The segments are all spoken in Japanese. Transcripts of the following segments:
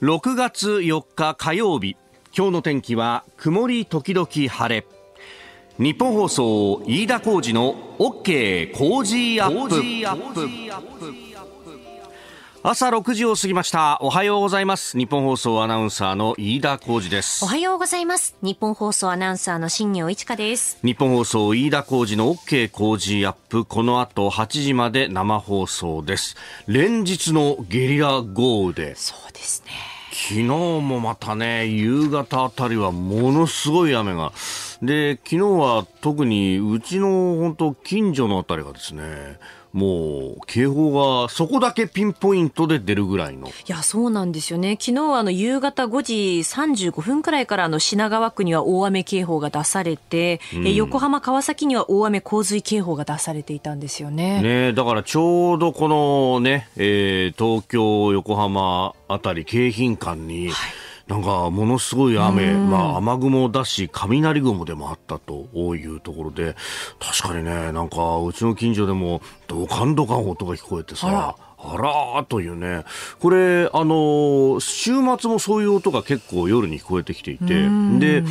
6月4日火曜日今日の天気は曇り時々晴れ日本放送飯田浩二の OK ジーアップ朝6時を過ぎましたおはようございます日本放送アナウンサーの飯田浩二ですおはようございます日本放送アナウンサーの新業一華です日本放送飯田浩二の OK 工事アップこの後8時まで生放送です連日のゲリラ豪雨でそうですね昨日もまたね夕方あたりはものすごい雨がで昨日は特にうちの本当近所のあたりがですねもう警報がそこだけピンポイントで出るぐらいのいやそうなんですよね昨日あの夕方5時35分くらいからあの品川区には大雨警報が出されて、うん、え横浜川崎には大雨洪水警報が出されていたんですよねねだからちょうどこのね、えー、東京横浜あたり京浜間に、はいなんかものすごい雨、まあ、雨雲だし雷雲でもあったというところで確かにねなんかうちの近所でもドカンドカン音が聞こえてさあらーというね。これ、あの週末もそういう音が結構夜に聞こえてきていて、で、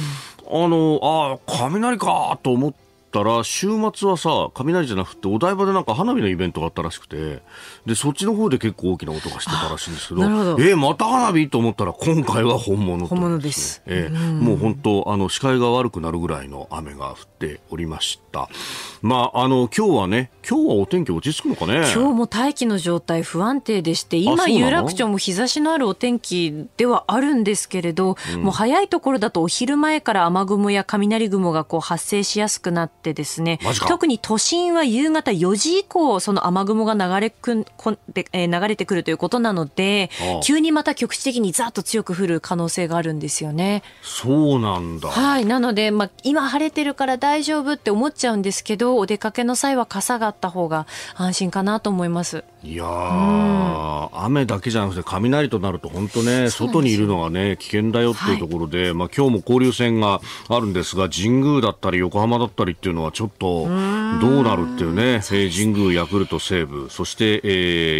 あの、あ雷かと思っったら、週末はさ、雷じゃなくて、お台場でなんか花火のイベントがあったらしくて、で、そっちの方で結構大きな音がしてたらしいんですけど、どえー、また花火と思ったら、今回は本物、本物です。えー、もう本当、あの、視界が悪くなるぐらいの雨が降っておりました。まあ、あの、今日はね、今日はお天気落ち着くのかね。今日も大気の状態不安定でして、今、有楽町も日差しのあるお天気ではあるんですけれど、うん、もう早いところだとお昼前から雨雲や雷雲がこう発生しやすくなって、ってですね特に都心は夕方4時以降その雨雲が流れくんこで、えー、流れてくるということなので急にまた局地的にざーっと強く降る可能性があるんですよね。そうなんだ、はい、なので、まあ、今晴れてるから大丈夫って思っちゃうんですけどお出かけの際は傘があった方が安心かなと思います。いや、うん、雨だけじゃなくて雷となると本当ね、外にいるのがね、危険だよっていうところで、はい、まあ今日も交流戦があるんですが、神宮だったり横浜だったりっていうのはちょっとどうなるっていうね、う、神宮、ヤクルト、西武、そして、え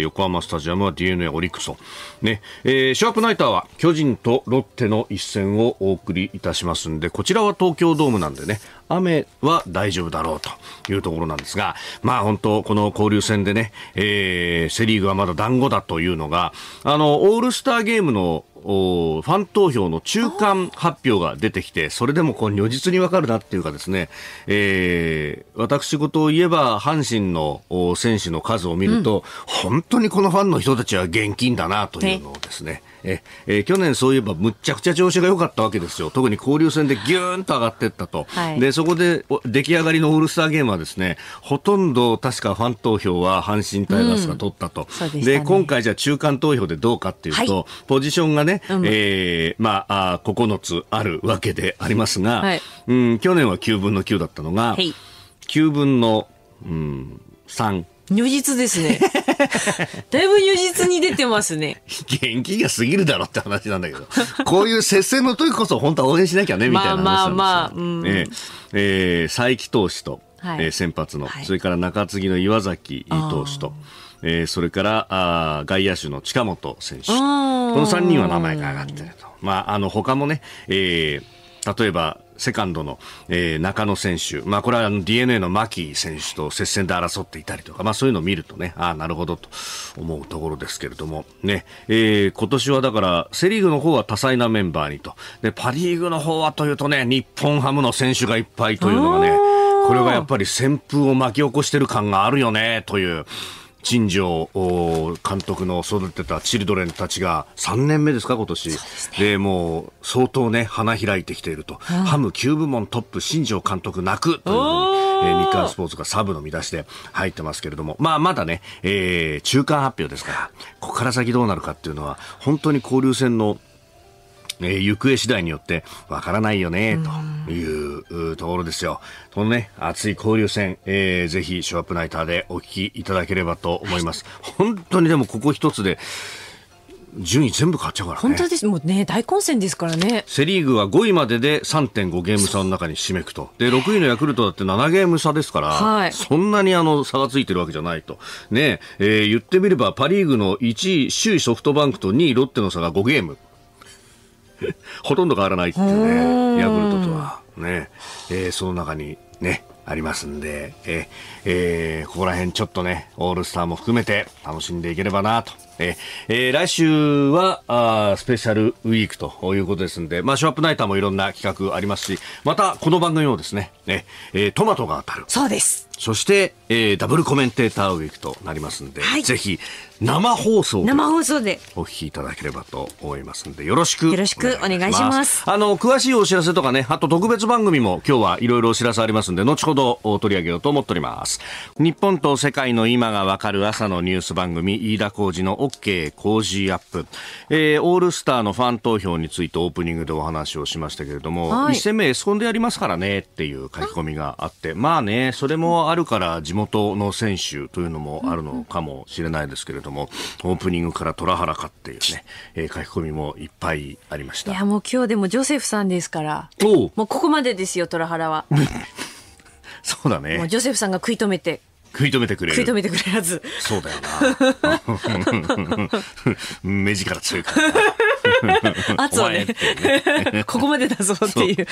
ー、横浜スタジアムは DNA、オリックスと、ねえー、シャープナイターは巨人とロッテの一戦をお送りいたしますんで、こちらは東京ドームなんでね、雨は大丈夫だろうというところなんですが、まあ本当、この交流戦でね、えーえー、セ・リーグはまだ団子だというのがあのオールスターゲームのファン投票の中間発表が出てきて、それでもこう如実にわかるなっていうかですね、えー、私事を言えば、阪神の選手の数を見ると、うん、本当にこのファンの人たちは現金だなというのをですね、ええ去年そういえばむっちゃくちゃ調子が良かったわけですよ。特に交流戦でぎゅーんと上がっていったと。はい、で、そこで出来上がりのオールスターゲームはですね、ほとんど確かファン投票は阪神タイガースが取ったと。うん、で、ね、今回じゃあ中間投票でどうかっていうと、はい、ポジションがね、うん、えー、まああ、9つあるわけでありますが、はい、うん、去年は9分の9だったのが、はい、9分の、うん、3。如実ですね。だいぶ如実に出てますね。元気が過ぎるだろって話なんだけど、こういう接戦の時こそ本当は応援しなきゃね、みたいな話まあまあまあ、うん、えー、えー、佐伯投手と、はい、えー、先発の、はい、それから中継ぎの岩崎投手と、えー、それからあ外野手の近本選手この3人は名前が上がってると。まあ、あの、他もね、えー、例えば、セカンドの、えー、中野選手、まあ、これは d n a の牧選手と接戦で争っていたりとか、まあ、そういうのを見るとね、ああ、なるほどと思うところですけれども、ねえー、今年はだから、セ・リーグの方は多彩なメンバーにと、でパ・リーグの方はというとね、日本ハムの選手がいっぱいというのがね、これがやっぱり旋風を巻き起こしてる感があるよねという。新庄監督の育てたチルドレンたちが3年目ですか、今年。で、ね、もう相当ね、花開いてきていると。ハム9部門トップ、新庄監督泣くというふうに。えー、日刊スポーツがサブの見出しで入ってますけれども、まあ、まだね、えー、中間発表ですから、ここから先どうなるかっていうのは、本当に交流戦のえー、行方次第によってわからないよね、というところですよ。このね、熱い交流戦、えー、ぜひショーアップナイターでお聞きいただければと思います。本当にでもここ一つで、順位全部変わっちゃうから、ね、本当ですもうね大混戦ですからねセ・リーグは5位までで3.5ゲーム差の中に締めくとで6位のヤクルトだって7ゲーム差ですから、はい、そんなにあの差がついてるわけじゃないと、ねええー、言ってみればパ・リーグの1位首位ソフトバンクと2位ロッテの差が5ゲーム。ほとんど変わらないっていうね、ヤクルトとは。ね、えー、その中にね、ありますんで、えー、ここら辺ちょっとね、オールスターも含めて楽しんでいければなとえー、来週はあスペシャルウィークということですんで、まあ、ショーアップナイターもいろんな企画ありますし、またこの番組もですね、ねえー、トマトが当たる。そうです。そして、えー、ダブルコメンテーターウィークとなりますんで、はい、ぜひ生放送生放送でお聞きいただければと思いますんでよろしくよろしくお願いしますあの詳しいお知らせとかねあと特別番組も今日はいろいろお知らせありますんで後ほど取り上げようと思っております日本と世界の今がわかる朝のニュース番組飯田浩二の OK ジーアップ、えー、オールスターのファン投票についてオープニングでお話をしましたけれども、はい、1戦目エスコンでやりますからねっていう書き込みがあってまあねそれもあるから地元の選手というのもあるのかもしれないですけれども、オープニングから虎原かっていうね、えー、書き込みもいっぱいありましたいやもう今日でもジョセフさんですからもうここまでですよ虎原は。そうだね。ジョセフさんが食い止めて食い止めてくれる食い止めてくれはずそうだよな 目力強いから 圧をね、ねここまでだぞっていう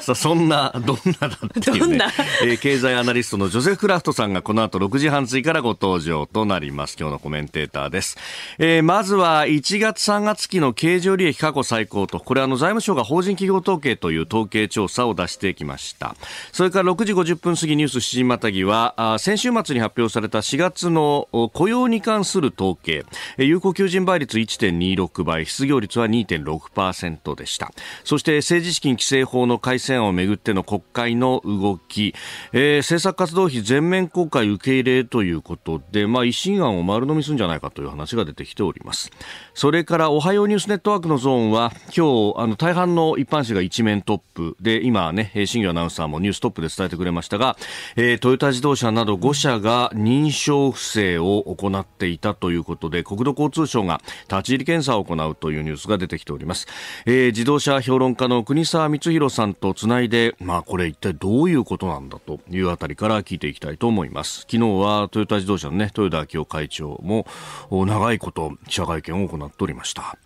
そ。そんな、どんなだっていう、ね、どんな、えー、経済アナリストのジョセフ・クラフトさんがこの後6時半過ぎからご登場となります。今日のコメンテーターです。えー、まずは1月3月期の経常利益過去最高と、これあの財務省が法人企業統計という統計調査を出してきました。それから6時50分過ぎニュース7時またぎは、あ先週末に発表された4月の雇用に関する統計、有効求人倍率1.26倍、失業率は2.6%でしたそして政治資金規正法の改正案をめぐっての国会の動き、えー、政策活動費全面公開受け入れということで、まあ、維新案を丸飲みするんじゃないかという話が出てきておりますそれからおはようニュースネットワークのゾーンは今日あの大半の一般紙が一面トップで今ね新業アナウンサーもニューストップで伝えてくれましたが、えー、トヨタ自動車など5社が認証不正を行っていたということで国土交通省が立ち入り検査を行うというニュースが出てきております、えー、自動車評論家の国沢光弘さんとつないでまあこれ一体どういうことなんだというあたりから聞いていきたいと思います昨日はトヨタ自動車のね豊田昭夫会長も長いこと記者会見を行っておりました。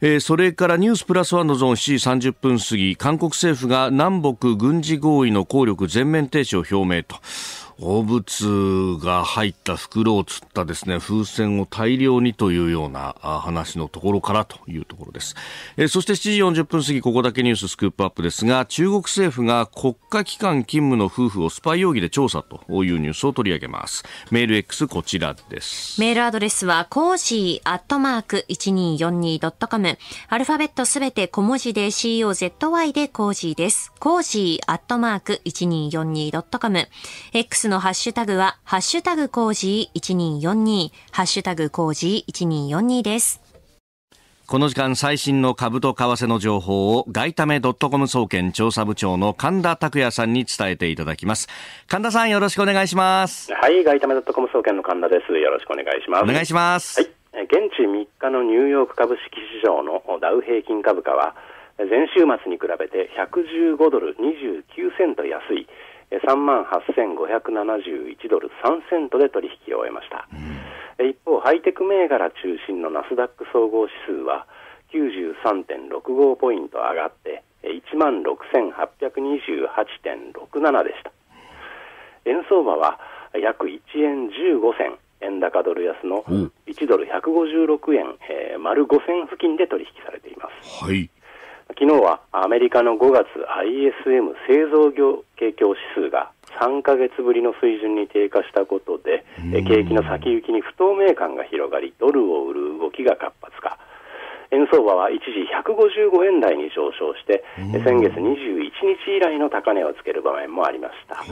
えー、それからニュースプラスワンのゾーン7時30分過ぎ韓国政府が南北軍事合意の効力全面停止を表明と。汚物が入った袋を釣ったですね、風船を大量にというような話のところからというところです。えー、そして7時40分過ぎ、ここだけニューススクープアップですが、中国政府が国家機関勤務の夫婦をスパイ容疑で調査というニュースを取り上げます。メール X こちらです。メールアドレスは、コージーアットマーク 1242.com。アルファベットすべて小文字で COZY でコージーです。コージーアットマーク 1242.com。X のハッシュタグは、ハッシュタグ工事1242、ハッシュタグ工事1242です。この時間最新の株と為替の情報を外為ドットコム総研調査部長の神田拓也さんに伝えていただきます。神田さんよろしくお願いします。はい、外為ドットコム総研の神田です。よろしくお願いします。お願いします。はい、現地3日のニューヨーク株式市場のダウ平均株価は前週末に比べて115ドル29セント安い3万8571ドル3セントで取引を終えました、うん、一方ハイテク銘柄中心のナスダック総合指数は93.65ポイント上がって1万6828.67でした円相場は約1円15銭円高ドル安の1ドル156円、うん、えー、丸5銭付近で取引されています、はい昨日はアメリカの5月 ISM 製造業景況指数が3か月ぶりの水準に低下したことで、景気の先行きに不透明感が広がり、ドルを売る動きが活発化。円相場は一時155円台に上昇して、先月21日以来の高値をつける場面もありました。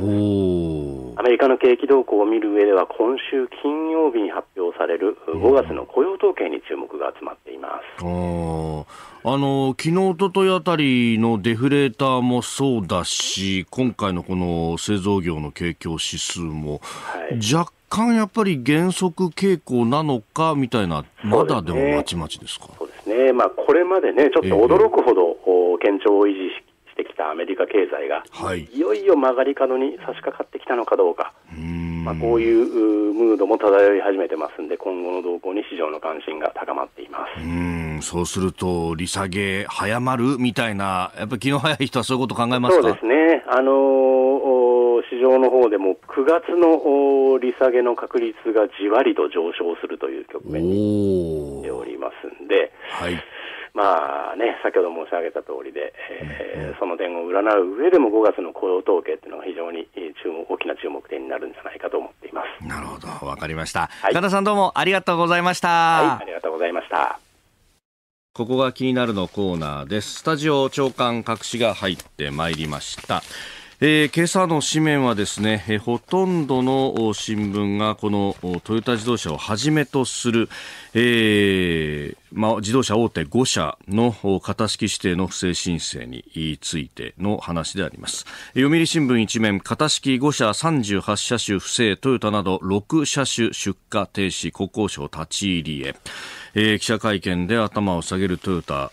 アメリカの景気動向を見る上では今週金曜日に発表される5月の雇用統計に注目が集まっています。うんあの昨日、おとといあたりのデフレーターもそうだし今回のこの製造業の景況指数も、はい、若干やっぱり減速傾向なのかみたいな、まだでもまちまちですか。そうですね、ね、まあ、これまでね、ちょっと驚くほど、えー、堅調を維持ししてきたアメリカ経済が、はい、いよいよ曲がり角に差し掛かってきたのかどうか、うまあ、こういうムードも漂い始めてますんで、今後の動向に市場の関心が高まっていますうんそうすると、利下げ早まるみたいな、やっぱり気の早い人はそういうこと考えますそうですね、あのー、市場の方でも9月の利下げの確率がじわりと上昇するという局面におりますんで。はいまあね、先ほど申し上げた通りで、えー、その点を占う上でも5月の雇用統計というのが非常に注目大きな注目点になるんじゃないかと思っていますなるほど、わかりました、はい、田さんどうもありがとうございました、はい、ありがとうございましたここが気になるのコーナーですスタジオ長官隠しが入ってまいりましたえー、今朝の紙面はですね、えー、ほとんどの新聞がこのトヨタ自動車をはじめとする、えー、まあ、自動車大手5社の型式指定の不正申請についての話であります読売新聞一面型式5社38車種不正トヨタなど6車種出荷停止国交省立ち入りへえー、記者会見で頭を下げるトヨタ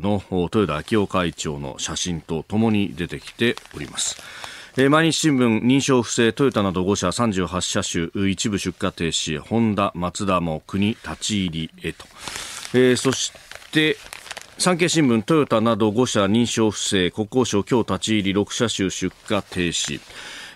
の豊田昭夫会長の写真とともに出てきております。えー、毎日新聞認証不正トヨタなど5社38車種一部出荷停止ホンダマツダも国立ち入りへと、えー、そして産経新聞トヨタなど5社認証不正国交省今日立ち入り6車種出荷停止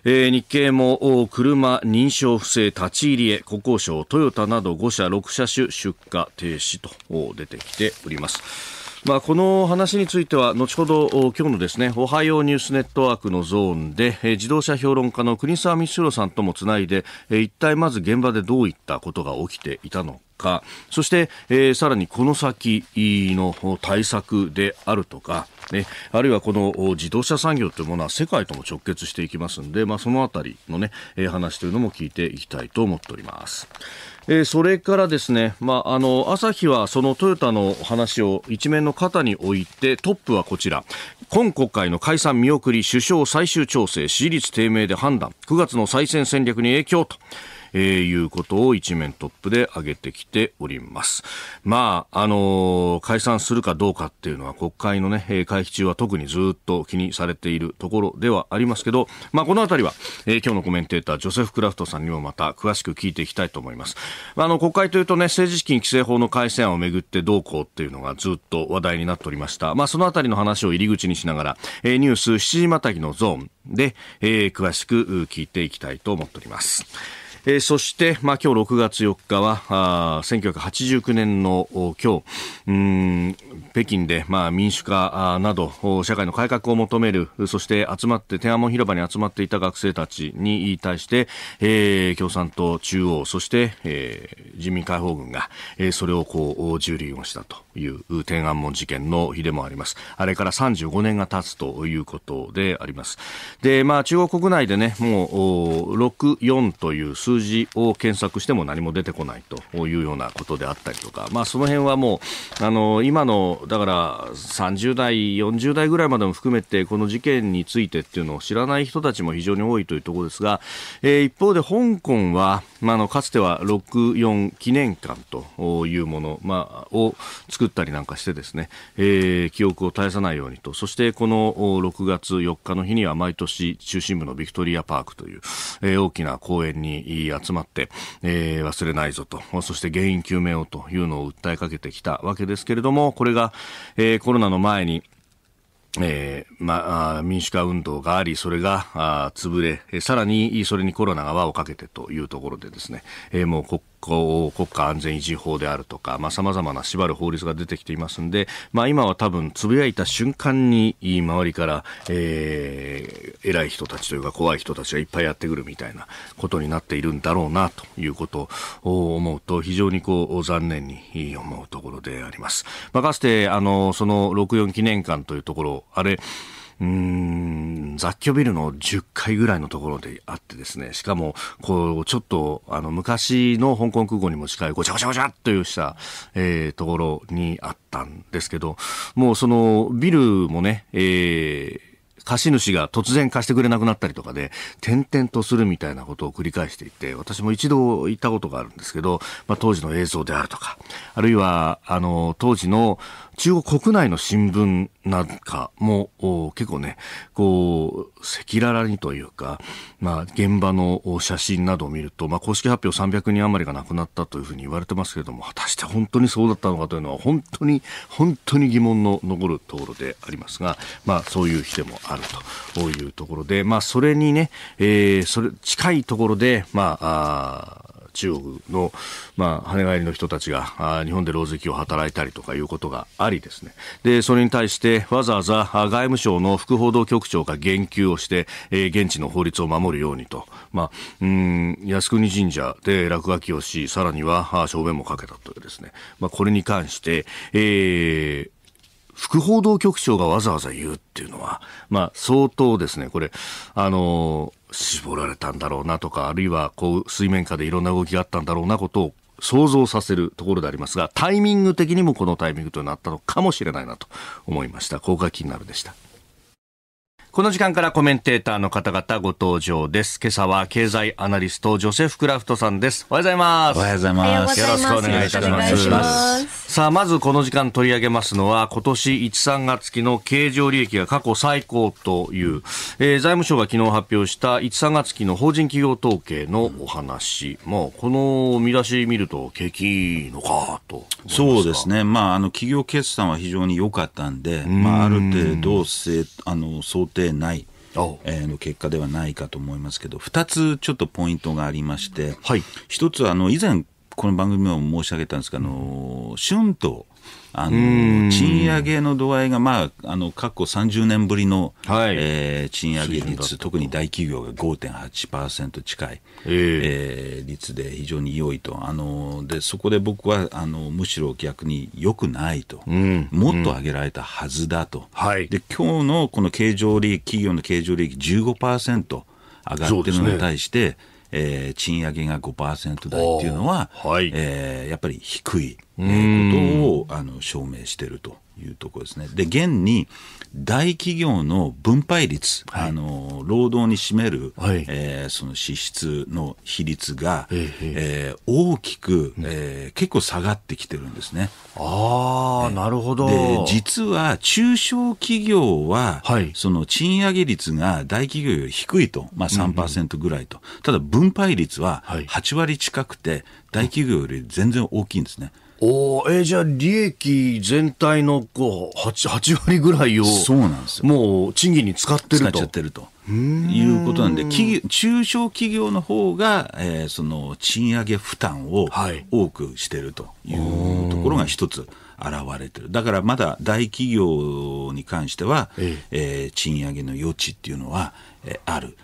えー、日経も車認証不正立ち入りへ国交省トヨタなど5社6車種出荷停止と出てきております。まあ、この話については後ほど今日のですねおはようニュースネットワークのゾーンで自動車評論家の国沢光弘さんともつないで一体まず現場でどういったことが起きていたのかそして、えー、さらにこの先の対策であるとか、ね、あるいはこの自動車産業というものは世界とも直結していきますので、まあ、そのあたりの、ね、話というのも聞いていきたいと思っております。えー、それからですね、まあ、あの、朝日はそのトヨタの話を一面の肩に置いて、トップはこちら。今国会の解散見送り、首相最終調整、支持率低迷で判断、9月の再選戦略に影響と。えー、いうことを一面トップで挙げてきております。まあ、あのー、解散するかどうかっていうのは国会のね、会期中は特にずっと気にされているところではありますけど、まあ、このあたりは、えー、今日のコメンテーター、ジョセフ・クラフトさんにもまた詳しく聞いていきたいと思います。あの、国会というとね、政治資金規正法の改正案をめぐってどうこうっていうのがずっと話題になっておりました。まあ、そのあたりの話を入り口にしながら、えー、ニュース7時またぎのゾーンで、えー、詳しく聞いていきたいと思っております。えー、そして、まあ、今日6月4日はあ1989年の今日うん北京で、まあ、民主化など社会の改革を求めるそして集まって天安門広場に集まっていた学生たちに対して、えー、共産党中央そして、えー、人民解放軍が、えー、それをこう蹂躙をしたという天安門事件の日でもあります。あれから35年が経つということであります。で、まあ中国国内でね、もう64という数字を検索しても何も出てこないというようなことであったりとか、まあその辺はもう、あの、今の、だから30代、40代ぐらいまでも含めて、この事件についてっていうのを知らない人たちも非常に多いというところですが、えー、一方で香港は、まあの、かつては64記念館というもの、まあ、を作作ったりなんかしてですね、えー、記憶を絶やさないようにとそしてこの6月4日の日には毎年中心部のビクトリアパークという、えー、大きな公園に集まって、えー、忘れないぞとそして原因究明をというのを訴えかけてきたわけですけれどもこれが、えー、コロナの前にえー、まあ、民主化運動があり、それが、あ潰れ、さらに、それにコロナが輪をかけてというところでですね、えー、もう国こう国家安全維持法であるとかさまざ、まな縛る法律が出てきていますので、まあ、今は多分つぶやいた瞬間に周りから、えー、偉い人たちというか怖い人たちがいっぱいやってくるみたいなことになっているんだろうなということを思うと非常にこう残念に思うところであります。まあ、かつてあのその64記念館というところあれ雑居ビルの10階ぐらいのところであってですね、しかも、こう、ちょっと、あの、昔の香港空港にも近い、ごちゃごちゃごちゃっとした、えー、ところにあったんですけど、もうその、ビルもね、えー、貸主が突然貸してくれなくなったりとかで、転々とするみたいなことを繰り返していて、私も一度行ったことがあるんですけど、まあ、当時の映像であるとか、あるいは、あの、当時の中国国内の新聞なんかも、結構ね、こう、赤裸々にというか、まあ、現場の写真などを見ると、まあ、公式発表300人余りが亡くなったというふうに言われてますけれども、果たして本当にそうだったのかというのは、本当に、本当に疑問の残るところでありますが、まあ、そういう日でもある。あるというところで、まあ、それにね、えー、それ近いところで、まあ、あ中国の、まあ、跳ね返りの人たちが日本で狼藉を働いたりとかいうことがありですねでそれに対してわざわざ外務省の副報道局長が言及をして、えー、現地の法律を守るようにと、まあ、うん靖国神社で落書きをしさらには証言もかけたというですね、まあ、これに関して、えー副報道局長がわざわざ言うっていうのは、まあ、相当ですね、これ、あの絞られたんだろうなとか、あるいはこう水面下でいろんな動きがあったんだろうなことを想像させるところでありますが、タイミング的にもこのタイミングとなったのかもしれないなと思いました。ここが気になるでした。この時間からコメンテーターの方々ご登場です。今朝は経済アナリスト、ジョセフ・クラフトさんです。おはようございます。おはようございます。よろしくお願いいたします。さあ、まずこの時間取り上げますのは、今年1、3月期の経常利益が過去最高という、えー、財務省が昨日発表した1、3月期の法人企業統計のお話。うん、もう、この見出し見ると、景気いいのかとそうですね。まあ、あの、企業決算は非常に良かったんで、んまあ、ある程度せ、あの、想定内。えの結果ではないかと思いますけど、2つちょっとポイントがありまして、はい、1つはあの以前、この番組も申し上げたんですが、あの春闘、あの賃上げの度合いが、まあ、あの過去30年ぶりの、はい、えー、賃上げ率、特に大企業が5.8%近い、えー、えー、率で非常に良いとあので、そこで僕はあのむしろ逆に良くないと、もっと上げられたはずだと、はい、で今日のこの経常利益、企業の経常利益15%上がってるのに対して、えー、賃上げが5%台っていうのは、はい、えー、やっぱり低い、えー、ことをあの証明しているというところですね。で現に大企業の分配率、はい、あの労働に占める、はい、えー、その支出の比率が、ええー、大きく、えー、結構下がってきてるんですね。あなるほどで実は中小企業は、はい、その賃上げ率が大企業より低いと、まあ3、ぐらいと、うんうん、ただ分配率は8割近くて、大企業より全然大きいんですね。はいおえー、じゃあ利益全体のこう 8, 8割ぐらいをそうなんですよもう賃金に使ってると。使っちゃってるということなんで企業中小企業の方が、えー、その賃上げ負担を多くしてるというところが一つ。現れてるだからまだ大企業に関しては、ええー、賃上げの余地っていうのは、えー、ある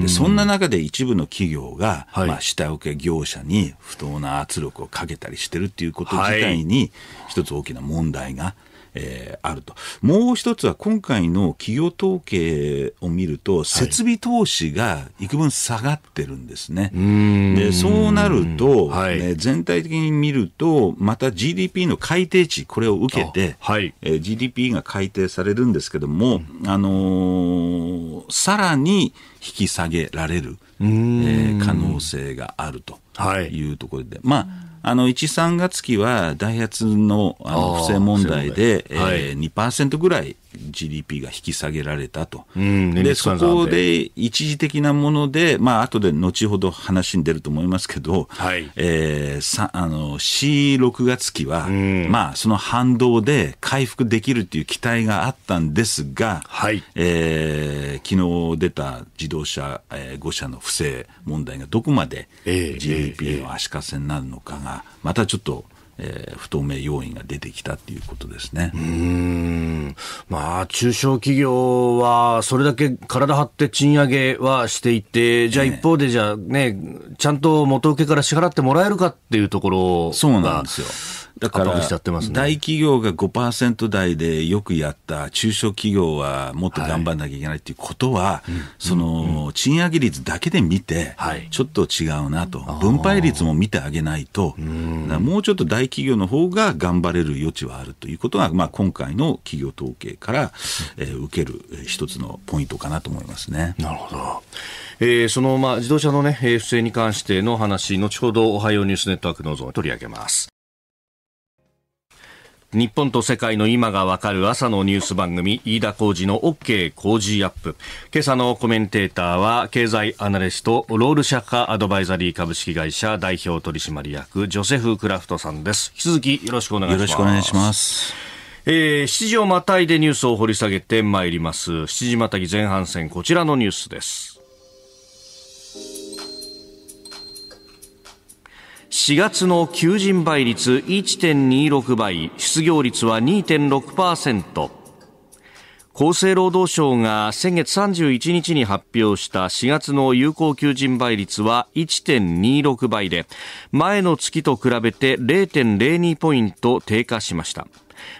でそんな中で一部の企業が、はい、まあ、下請け業者に不当な圧力をかけたりしてるっていうこと自体に、一つ大きな問題がえー、あると。もう一つは今回の企業統計を見ると、設備投資が幾分下がってるんですね。はい、でそうなると、はい、全体的に見ると、また GDP の改定値、これを受けて、はい、えー、GDP が改定されるんですけども、うん、あのー、さらに引き下げられる、えー、可能性があるというところで。まああの1、3月期はダイハツのあの不正問題で、はいえー、2%ぐらい GDP が引き下げられたと、うん、でそこで一時的なもので、まあ後で後ほど話に出ると思いますけど、はいえー、さあの C6 月期は、うん、まあ、その反動で回復できるという期待があったんですが、はいえー、昨日出た自動車、えー、5社の不正問題がどこまで GDP の足かせになるのかが、またちょっと。えー、不透明要因が出てきたっていうことですね。うんまあ、中小企業はそれだけ体張って賃上げはしていて、じゃあ一方でじゃあね、ねちゃんと元請けから支払ってもらえるかっていうところそうなんですよ。だから、大企業が5%台でよくやった中小企業はもっと頑張らなきゃいけないっていうことは、その、賃上げ率だけで見て、ちょっと違うなと、分配率も見てあげないと、もうちょっと大企業の方が頑張れる余地はあるということが、まあ、今回の企業統計から、え受ける一つのポイントかなと思いますね。なるほどえー、その、まあ、自動車のね、不正に関しての話、後ほど、おはようニュースネットワークのぞ取り上げます。日本と世界の今がわかる朝のニュース番組、飯田浩二の OK 工事アップ。今朝のコメンテーターは、経済アナリスト、ロール社科アドバイザリー株式会社代表取締役、ジョセフ・クラフトさんです。引き続きよろしくお願いします。よろしくお願いします。えー、7時をまたいでニュースを掘り下げてまいります。7時またぎ前半戦、こちらのニュースです。4月の求人倍率1.26倍、失業率は2.6%。厚生労働省が先月31日に発表した4月の有効求人倍率は1.26倍で、前の月と比べて0.02ポイント低下しました。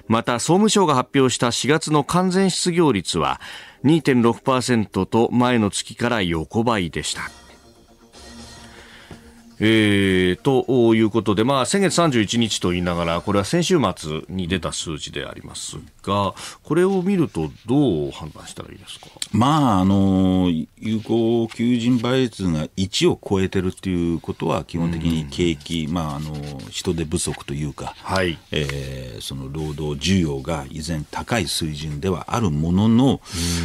また、総務省が発表した4月の完全失業率は2.6%と前の月から横ばいでした。えー、ということで、まあ、先月31日と言いながら、これは先週末に出た数字でありますが、これを見ると、どう判断したらいいですか、まあ、あの有効求人倍率が1を超えてるということは、基本的に景気、うん、まああの、人手不足というか、はいえー、その労働需要が依然高い水準ではあるものの、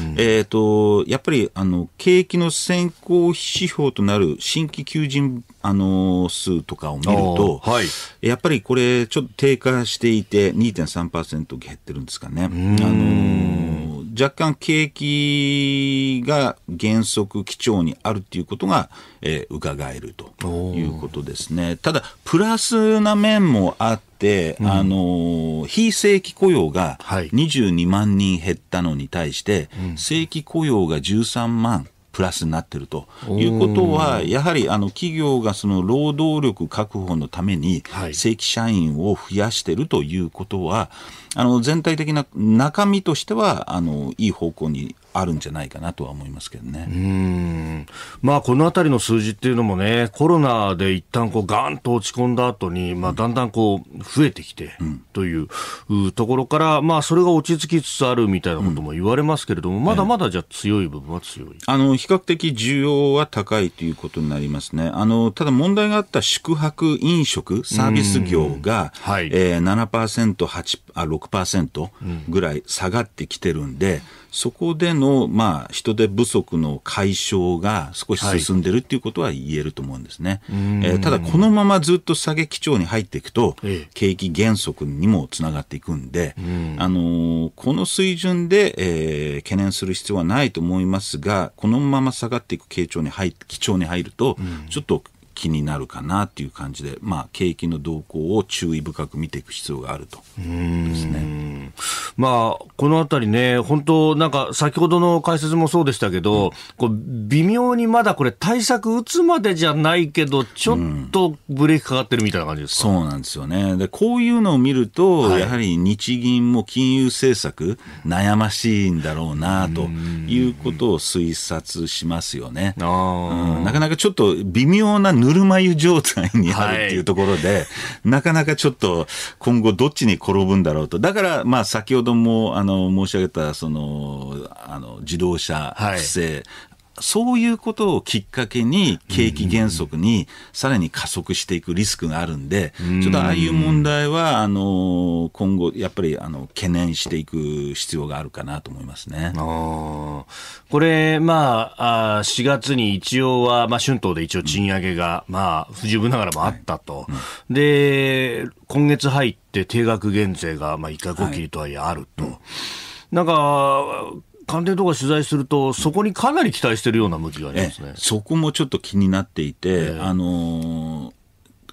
うん、えーと、とやっぱりあの景気の先行指標となる新規求人あのの数とかを見ると、はい、やっぱりこれ、ちょっと低下していて、2.3%減ってるんですかね。あの若干景気が減速基調にあるということが、えー、伺えるということですね。ただ、プラスな面もあって、うん、あの、非正規雇用が22万人減ったのに対して、正規雇用が13万プラスになってるということは、やはりあの企業がその労働力確保のために正規社員を増やしているということは、あの全体的な中身としてはあのいい方向にあるんじゃないかなとは思いますけどね。うんまあ、このあたりの数字っていうのもね、コロナで一旦こうガーンと落ち込んだ後に、まあ、だんだんこう増えてきてというところから、まあ、それが落ち着きつつあるみたいなことも言われますけれども、まだまだじゃ強い部分は強い、えー、あの比較的需要は高いということになりますね。あのただ問題があった宿泊、飲食、サービス業が、はいえー、7%、8あ6%ぐらい下がってきてるんで、うんそこでの、まあ、人手不足の解消が少し進んでるっていうことは言えると思うんですね。はい、えー、ただ、このままずっと下げ基調に入っていくと、景気減速にもつながっていくんで、あのー、この水準で、えー、懸念する必要はないと思いますが、このまま下がっていく傾調に入基調に入ると、ちょっと気になるかなっていう感じで、まあ、景気の動向を注意深く見ていく必要があるとですね、まあ、このあたりね、本当、なんか先ほどの解説もそうでしたけど、こう微妙にまだこれ、対策打つまでじゃないけど、ちょっとブレーキかかってるみたいな感じですか、うん、そうなんですよね、でこういうのを見ると、はい、やはり日銀も金融政策、悩ましいんだろうなということを推察しますよね。うん、なかなかちょっと微妙なぬるま湯状態にあるっていうところで、はい、なかなかちょっと今後どっちに転ぶんだろうと。だから、まあ先ほどもあの申し上げた、その、あの自動車不正、そういうことをきっかけに、景気減速にさらに加速していくリスクがあるんで、ちょっとああいう問題は、あの今後、やっぱりあの懸念していく必要があるかなと思いますねこれ、まあ、あ4月に一応は、まあ、春闘で一応賃上げが、うん、まあ、不十分ながらもあったと。はいうん、で今月入って定額減税が、まあ、1回5切りとはいえあると。はいうんなんか、官邸とか取材すると、そこにかなり期待してるような向きがありますね。そこもちょっと気になっていて、えー、あのー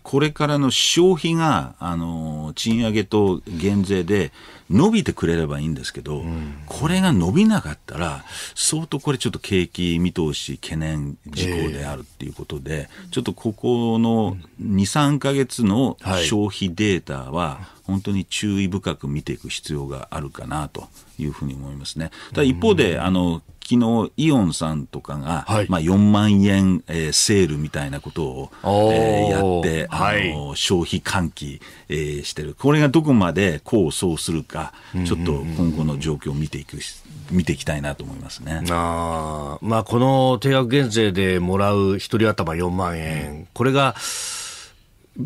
これからの消費が、あの、賃上げと減税で伸びてくれればいいんですけど、うん、これが伸びなかったら、相当これちょっと景気見通し懸念事項であるっていうことで、えー、ちょっとここの2、3か月の消費データは、本当に注意深く見ていく必要があるかなと。はいいうふうに思いますね。ただ一方で、あの、昨日イオンさんとかが、はい、まあ、4万円、えー、セールみたいなことを、えー、やって、はい、あの消費喚起、えー、してるこれがどこまで功を奏するか、ちょっと今後の状況を見ていく見ていきたいなと思いますねあ、まあ、この定額減税でもらう1人頭4万円、これが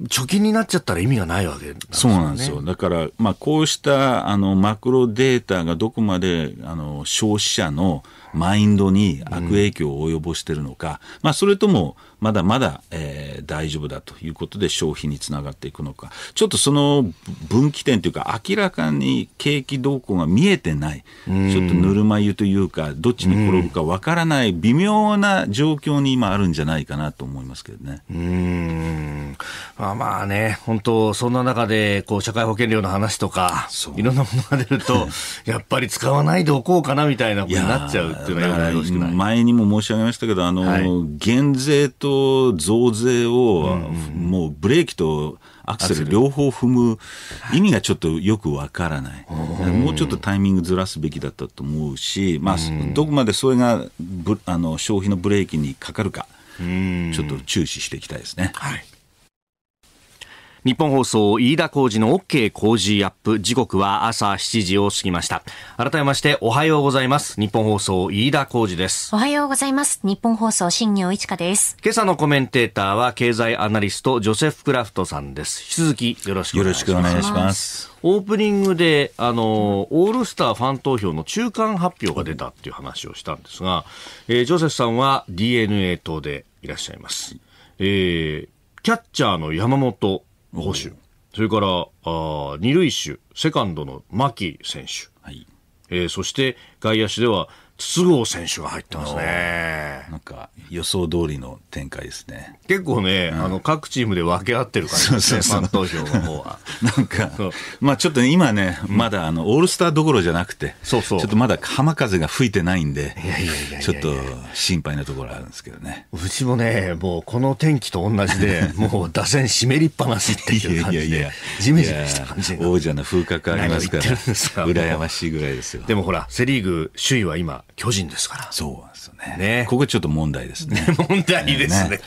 貯金になっちゃったら意味がないわけ、ね、そうなんですよ。だから、まあ、こうした、あの、マクロデータがどこまで、あの、消費者のマインドに悪影響を及ぼしているのか、うん、まあ、それとも、まだまだ、えー、大丈夫だということで消費につながっていくのか、ちょっとその分岐点というか、明らかに景気動向が見えてない、ちょっとぬるま湯というか、どっちに転ぶかわからない、微妙な状況に今、あるんじゃないかなと思いますけどね。うんまあまあね、本当、そんな中でこう社会保険料の話とか、いろんなものが出ると、やっぱり使わないでおこうかなみたいなことになっちゃうっていうのは、前にも申し上げましたけど、あの、はい、減税と増税を、もうブレーキとアクセル両方踏む意味がちょっとよくわからない、もうちょっとタイミングずらすべきだったと思うし、まあ、どこまでそれがあの消費のブレーキにかかるか、ちょっと注視していきたいですね。はい日本放送飯田浩司の OK 工事アップ時刻は朝7時を過ぎました改めましておはようございます日本放送飯田浩司ですおはようございます日本放送新業一華です今朝のコメンテーターは経済アナリストジョセフ・クラフトさんです引き続きよろしくお願いしますオープニングであのオールスターファン投票の中間発表が出たっていう話をしたんですが、えー、ジョセフさんは DNA 党でいらっしゃいます、えー、キャッチャーの山本捕手。それから、あ二塁手、セカンドの牧選手。はい。えー、そして外野手では筒香選手が入ってますね。なんか予想通りの展開ですね。結構ね、うん、あの各チームで分け合ってる感じですね、ファン投票の方は。なんか、まあちょっと、今ね、まだあのオールスターどころじゃなくて、そうそうちょっとまだ浜風が吹いてないんで、ちょっと心配なところあるんですけどね。うちもね、もうこの天気と同じで、もう打線湿りっぱなしっていう感じで、いやいやいやした感じ王者の風格ありますから、羨ましいぐらいですよ。でもほら、セ・リーグ首位は今、巨人ですから。そうなんですよね。ねここちょっと問題ですね。問題ですね。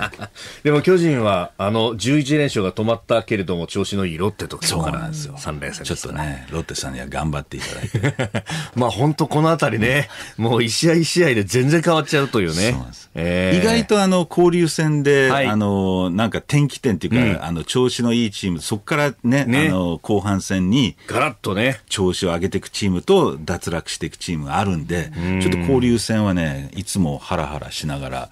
でも巨人は、あの、11連勝が止まったけれども、調子のいいロッテとか、そうなんですよ。3連戦ちょっとね、ロッテさんには頑張っていただいて。まあ本当このあたりね、もう一試合一試合で全然変わっちゃうというね。意外とあの、交流戦で、あの、なんか転機点っていうか、あの、調子のいいチーム、そこからね、あの、後半戦に、ガラッとね、調子を上げていくチームと、脱落していくチームがあるんで、で、ちょっと交流戦はね、いつもハラハラしながら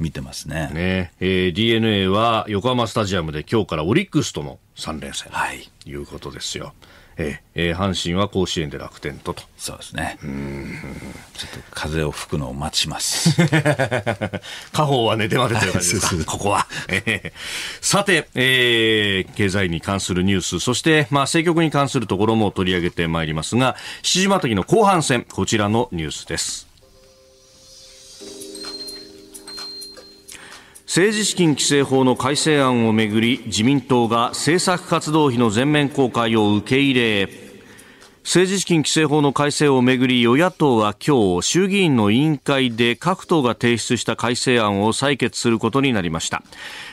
見てますね。ねえー、d n a は横浜スタジアムで今日からオリックスとの3連戦ということですよ。はいええ阪神は甲子園で楽天とと。そうですね。んちょっと風を吹くのを待ちます。家宝は寝てまでという感じですか、は ここは。さて、えー、経済に関するニュース、そして、まあ、政局に関するところも取り上げてまいりますが、七時またの後半戦、こちらのニュースです。政治資金規正法の改正案をめぐり自民党が政策活動費の全面公開を受け入れ政治資金規正法の改正をめぐり与野党は今日衆議院の委員会で各党が提出した改正案を採決することになりました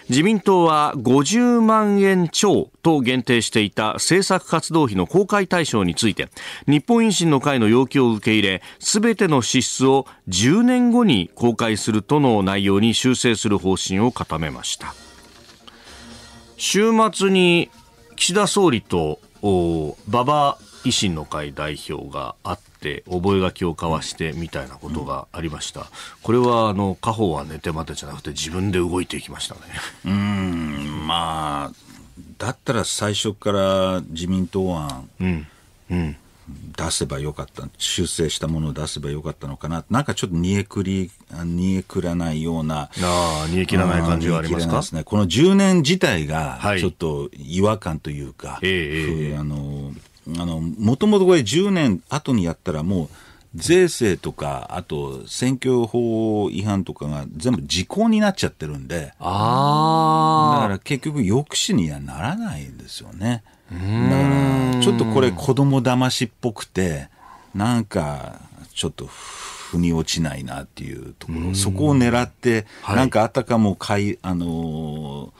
自民党は50万円超と限定していた政策活動費の公開対象について日本維新の会の要求を受け入れすべての支出を10年後に公開するとの内容に修正する方針を固めました週末に岸田総理と馬場維新の会代表があって覚書を交わしてみたいなことがありました、これはあの家宝は寝て待てじゃなくて自分で動いていきましたねうんまあだったら最初から自民党案、うんうん、出せばよかった修正したものを出せばよかったのかななんかちょっと煮えくり煮えくらないようなああ煮えきらない感じはありますかす、ね、この10年自体がちょっと違和感というか、はい、えー、あのーもともとこれ10年後にやったらもう税制とか、あと選挙法違反とかが全部時効になっちゃってるんで、あだから結局、抑止にはならないんですよね。だからちょっとこれ、子供だましっぽくて、なんかちょっと腑に落ちないなっていうところ、そこを狙って、なんかあたかもかい、あのー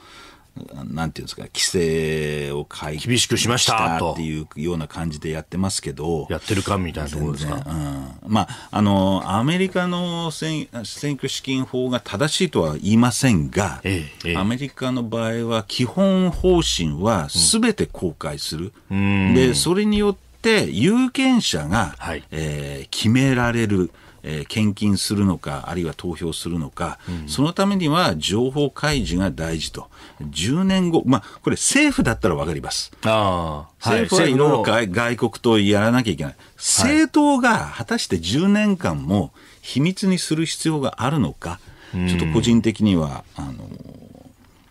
なんていうんですか、規制を厳しくしましたと。っていうような感じでやってますけど。やってるかみたいなところですか。うん、まあ、あの、アメリカの選選挙資金法が正しいとは言いませんが、えええ、アメリカの場合は基本方針はすべて公開する。うん、で、それによって有権者が、はい、えー、決められる。えー、献金するのか、あるいは投票するのか、うん、そのためには情報開示が大事と、10年後、まあ、これ、政府だったら分かります。あ政府はいろいろ外国とやらなきゃいけない、政党が果たして10年間も秘密にする必要があるのか。ちょっと個人的には、うん、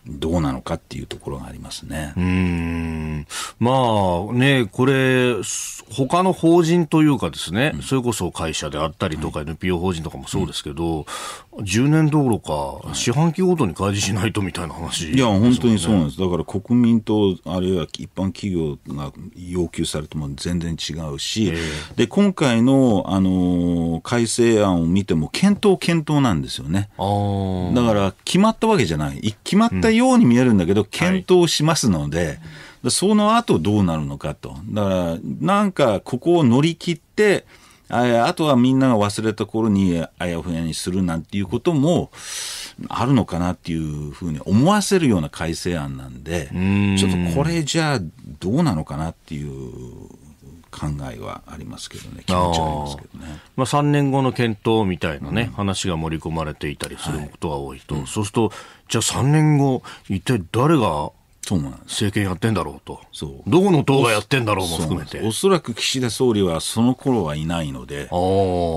どうなのかっていうところがありますね。うんまあね、これ、他の法人というかですね、うん、それこそ会社であったりとか、NPO 法人とかもそうですけど、10年どころか、四半期ごとに開示しないとみたいな話、ね、いや、本当にそうなんです、だから国民と、あるいは一般企業が要求されても全然違うし、で今回の、あの改正案を見ても、検討、検討なんですよね。だから、決まったわけじゃない、決まったように見えるんだけど、検討しますので。はいその後どうなるのかと。だから、なんかここを乗り切って、あとはみんなが忘れた頃にあやふやにするなんていうこともあるのかなっていうふうに思わせるような改正案なんでちょっとこれじゃあどうなのかなっていう考えはありますけどね、気持ちはありますけどね。まあ、3年後の検討みたいなね、うん、話が盛り込まれていたりすることが多いと、はい、そうすると、じゃあ3年後、一体誰がそうなん政権やってんだろうと、そうどこの党がやってんだろうも含めて。おそらく岸田総理はその頃はいないので、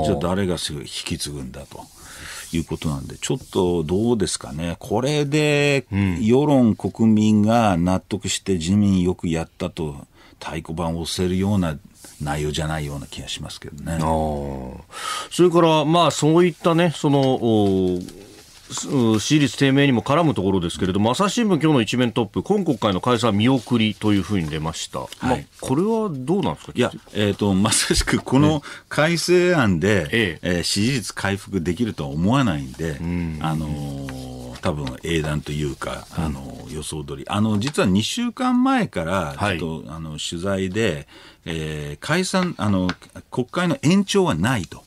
じゃあ誰が引き継ぐんだと。いうことなんで、ちょっとどうですかね、これで世論、国民が納得して自民よくやったと太鼓判を押せるような内容じゃないような気がしますけどね。それから、まあ、そういったね、その支持率低迷にも絡むところですけれども、朝日新聞、今日の一面トップ、今国会の解散見送りというふうに出ました、はい、まあ、これはどうなんですかいや、えーと、まさしくこの改正案で、ええー、支持率回復できるとは思わないんで、うん、あのー多分英断というか、あの、予想通り。あの、実は2週間前から、ちょっと、はい、あの、取材で、えー、解散、あの、国会の延長はないと。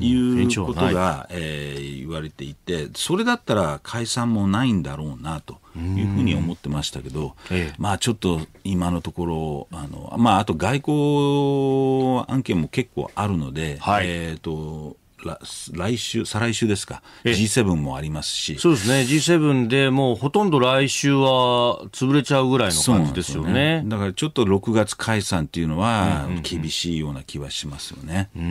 いうことが、えー、言われていて、それだったら解散もないんだろうなというふうに思ってましたけど、ええ、まあちょっと今のところ、あのまあ、あと外交案件も結構あるので、はい、えーと来週、再来週ですか、G7 もありますし、そうですね、G7 でもうほとんど来週は潰れちゃうぐらいの感じですよね、ね、だからちょっと6月解散っていうのは、厳しいような気はしますよね。うん、う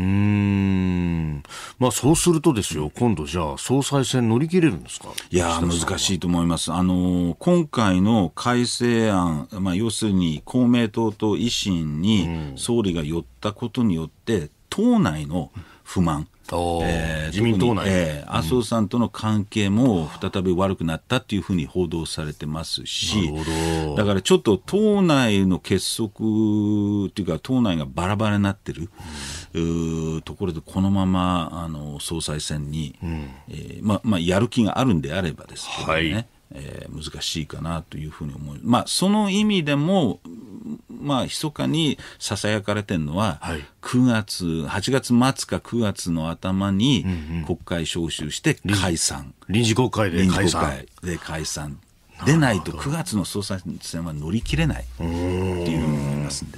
ん、まあ、そうするとですよ、今度、じゃあ、総裁選乗り切れるんですかいや、難しいと思います。あの今回の改正案、まあ、要するに公明党と維新に総理が寄ったことによって、党内の不満、えー、自民党内、えー、麻生さんとの関係も再び悪くなったというふうに報道されてますし、だからちょっと党内の結束というか、党内がバラバラになってる、うん、ところで、このままあの総裁選に、うん、えー、ままあ、やる気があるんであればですけどね。はいえー、難しいかなというふうに思いまあその意味でもまあ密かにささやかれてるのは、はい、9月8月末か9月の頭に国会召集して解散、うんうん、臨時国会で解散で解散でないと9月の総裁選は乗り切れないっていうふうに思いますんで。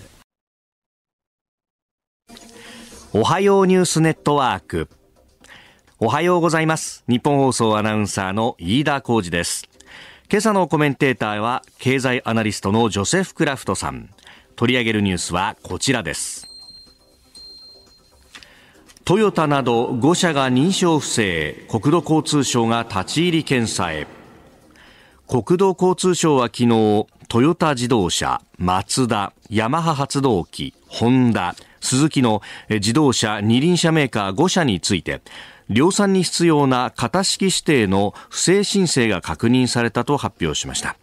おはようニュースネットワークおはようございます日本放送アナウンサーの飯田浩二です今朝のコメンテーターは経済アナリストのジョセフ・クラフトさん取り上げるニュースはこちらですトヨタなど5社が認証不正国土交通省が立ち入り検査へ国土交通省は昨日トヨタ自動車、マツダ、ヤマハ発動機、ホンダ、スズキの自動車二輪車メーカー5社について量産に必要な型式指定の不正申請が確認されたと発表しました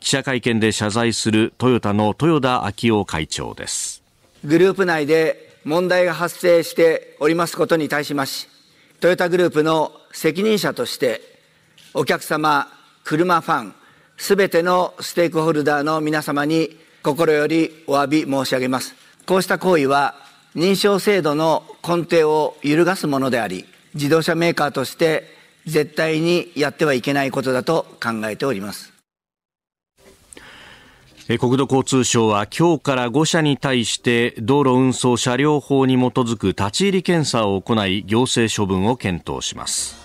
記者会見で謝罪するトヨタの豊田昭夫会長ですグループ内で問題が発生しておりますことに対しましトヨタグループの責任者としてお客様車ファンすべてのステークホルダーの皆様に心よりお詫び申し上げますこうした行為は認証制度の根底を揺るがすものであり自動車メーカーとして絶対にやってはいけないことだと考えております国土交通省は今日から5社に対して道路運送車両法に基づく立ち入り検査を行い行政処分を検討します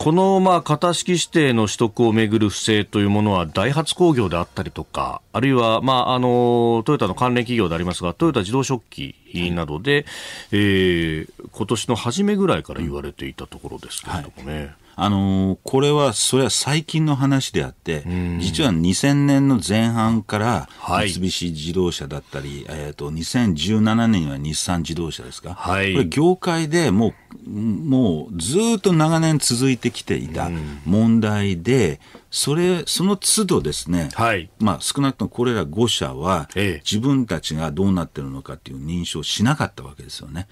この、まあ、型式指定の取得をめぐる不正というものは、ダイハツ工業であったりとか、あるいは、まあ、あの、トヨタの関連企業でありますが、トヨタ自動食器などで、えー、今年の初めぐらいから言われていたところですけれどもね。はいあのー、これは、それは最近の話であって、実は2000年の前半から、三菱自動車だったり、はい、えっ、と、2017年には日産自動車ですか。はい、これ、業界でもう、もうずっと長年続いてきていた問題で、うんそれ、その都度ですね、はい、まあ少なくともこれら5社は、自分たちがどうなってるのかっていう認証しなかったわけですよね。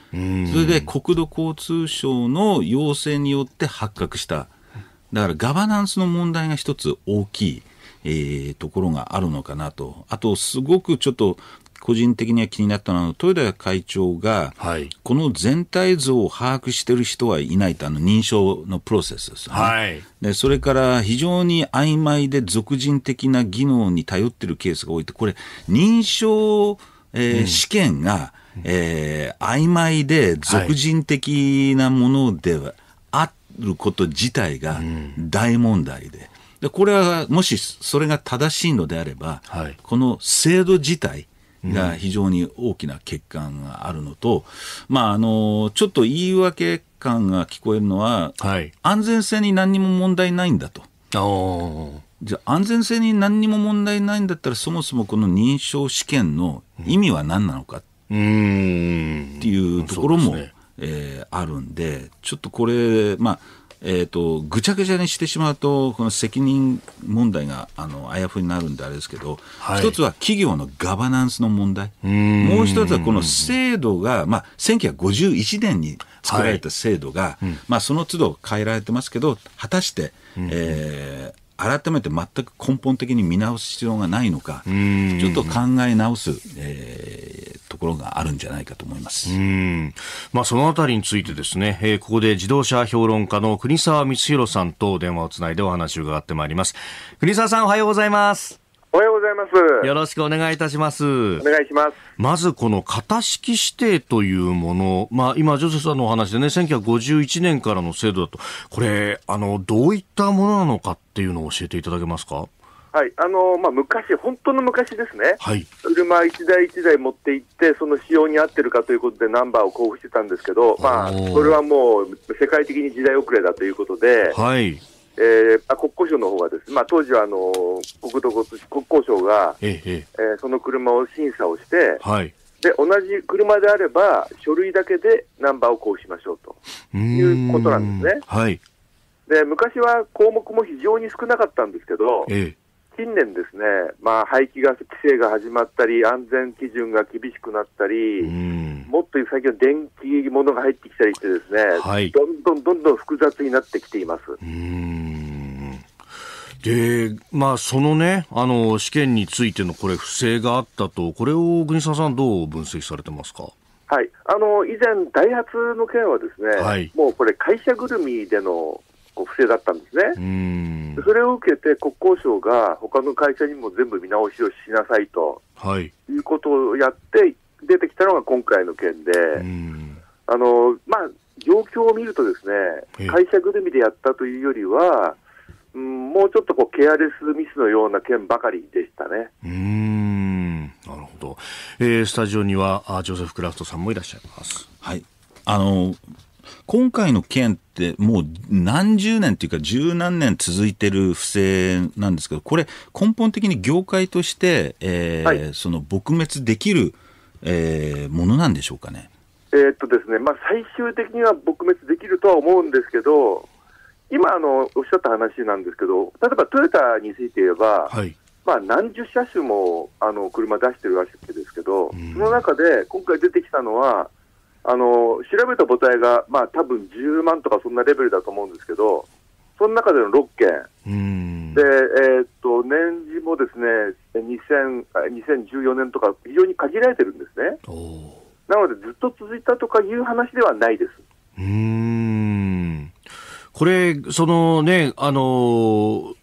それで国土交通省の要請によって発覚した。だからガバナンスの問題が一つ大きい。えー、ところがあるのかなと、あとすごくちょっと個人的には気になったのは、豊田会長が、はい、この全体像を把握している人はいないと、あの認証のプロセスですよね。はいでそれから非常に曖昧で俗人的な技能に頼っているケースが多いと、これ、認証、えー、うん、試験が、えー、曖昧で俗人的なものでは、はい、あること自体が大問題で。うん、でこれはもしそれが正しいのであれば、はい、この制度自体、が非常に大きな欠陥があるのと、うん、まあ、あのちょっと言い訳感が聞こえるのは、はい、安全性に何にも問題ないんだと。じゃあ安全性に何にも問題ないんだったらそもそもこの認証試験の意味は何なのかっていうところも、うんね、えー、あるんでちょっとこれ、まあ、えーと、ぐちゃぐちゃにしてしまうとこの責任問題があのあやふになるんであれですけど、はい、一つは企業のガバナンスの問題もう一つはこの制度が、まあ、1951年に作られた制度が、はいまあ、その都度変えられてますけど果たして、うん、えー改めて全く根本的に見直す必要がないのか、ちょっと考え直す、えー、ところがあるんじゃないかと思います。まあ、そのあたりについてですね、えー、ここで自動車評論家の国沢光弘さんと電話をつないでお話を伺ってまいります。国沢さん、おはようございます。おはようございます。よろしくお願いいたします。お願いします。まずこの型式指定というもの、まあ今、ジョセフさんのお話でね、1951年からの制度だと、これ、あの、どういったものなのかっていうのを教えていただけますかはいあのまあ、昔、本当の昔ですね、はい、車1台1台持って行って、その仕様に合ってるかということで、ナンバーを交付してたんですけど、まあ、それはもう世界的に時代遅れだということで、はい、えー、国交省の方がです、ね、まあ、当時はあの国土国交省が、えええー、その車を審査をして、はい、で、同じ車であれば、書類だけでナンバーを交付しましょうということなんですね。はい、で昔は項目も非常に少なかったんですけど、え近年ですね、まあ、排気ガス規制が始まったり、安全基準が厳しくなったり、もっと最近は電気ものが入ってきたりしてですね、はい、どんどんどんどん複雑になってきています。で、まあ、そのね、あの、試験についてのこれ、不正があったと、これを国沢さん、どう分析されてますか。はい、あの以前、ダイハツの件はですね、はい、もうこれ、会社ぐるみでの不正だったんですね。それを受けて国交省が他の会社にも全部見直しをしなさいと、はい、いうことをやって、出てきたのが今回の件で、あのまあ、状況を見ると、ですね会社ぐるみでやったというよりは、うん、もうちょっとこうケアレスミスのような件ばかりでしたね。うんなるほど、えー、スタジオにはジョセフ・クラフトさんもいらっしゃいます。はいあの今回の件ってもう何十年というか十何年続いてる不正なんですけど、これ根本的に業界として、えー、はい、その撲滅できる、えー、ものなんでしょうかね。えー、っとですね、まあ、最終的には撲滅できるとは思うんですけど、今あの、おっしゃった話なんですけど、例えばトヨタについて言えば、はい、まあ、何十車種もあの車出してるわけですけど、その中で今回出てきたのは、あの調べた母体が、まあ多分10万とかそんなレベルだと思うんですけど、その中での6件、でえー、っと年次もですね2000 2014年とか、非常に限られてるんですね。なので、ずっと続いたとかいう話ではないです。うんこれ、そのね、あのー